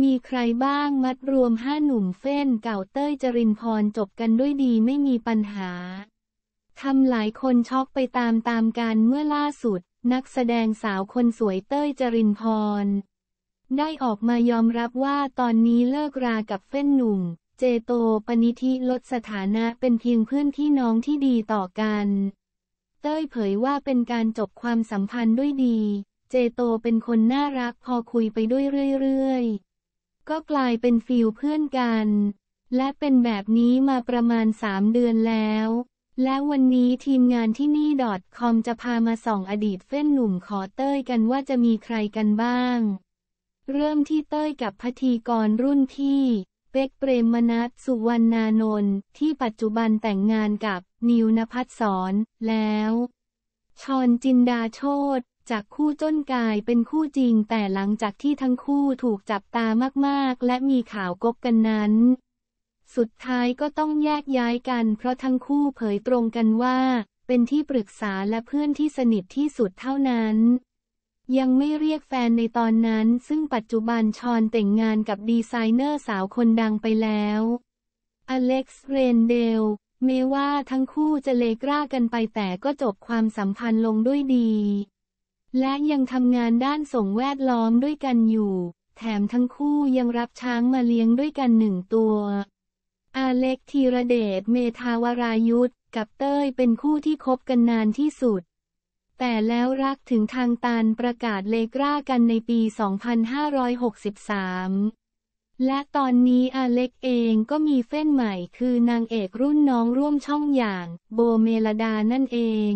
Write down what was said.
มีใครบ้างมัดรวมห้าหนุ่มเฟ้นเก่าเต้ย จรินพร จบกันด้วยดีไม่มีปัญหา ทำหลายคนช็อกไปตามตามกัน เมื่อล่าสุด นักแสดงสาวคนสวยเต้ยจรินพร ได้ออกมายอมรับว่าตอนนี้เลิกรากับเฟ้นหนุ่ม เจโตปนิธิลดสถานะเป็นเพียงเพื่อนพี่น้องที่ดีต่อกัน เต้ยเผยว่าเป็นการจบความสัมพันธ์ด้วยดี เจโตเป็นคนน่ารักพอคุยไปด้วยเรื่อยๆก็กลายเป็นฟิลเพื่อนกัน และเป็นแบบนี้มาประมาณสามเดือนแล้ว และวันนี้ทีมงานที่นี่ดอทคอมจะพามาส่อง อดีตเฟ้นหนุ่มขอเต้ยกันว่าจะมีใครกันบ้าง เริ่มที่เต้ยกับพธีกรรุ่นพี่ เป็กเปรมมนัสสุวรรณานนท์ที่ปัจจุบันแต่งงานกับนิวนภัสสรแล้ว ชอนจินดาโชตจากคู่จ้นกายเป็นคู่จริงแต่หลังจากที่ทั้งคู่ถูกจับตามากๆ และมีข่าวกบกันนั้น สุดท้ายก็ต้องแยกย้ายกัน เพราะทั้งคู่เผยตรงกันว่า เป็นที่ปรึกษาและเพื่อนที่สนิทที่สุดเท่านั้น ยังไม่เรียกแฟนในตอนนั้น ซึ่งปัจจุบันชอนแต่งงานกับดีไซเนอร์สาวคนดังไปแล้ว อเล็กซ์เรนเดลแม้ว่าทั้งคู่จะเลกล้ากันไป แต่ก็จบความสัมพันธ์ลงด้วยดีและยังทำงานด้านส่งแวดล้อมด้วยกันอยู่ แถมทั้งคู่ยังรับช้างมาเลี้ยงด้วยกันหนึ่งตัวอาเล็กธีระเดชเมทาวรายุทธกับเต้ยเป็นคู่ที่คบกันนานที่สุด แต่แล้วรักถึงทางตันประกาศเลกรากันในปี2563และตอนนี้อาเล็กเองก็มีเฟ้นใหม่คือนางเอกรุ่นน้องร่วมช่องอย่าง โบเมลดา นั่นเอง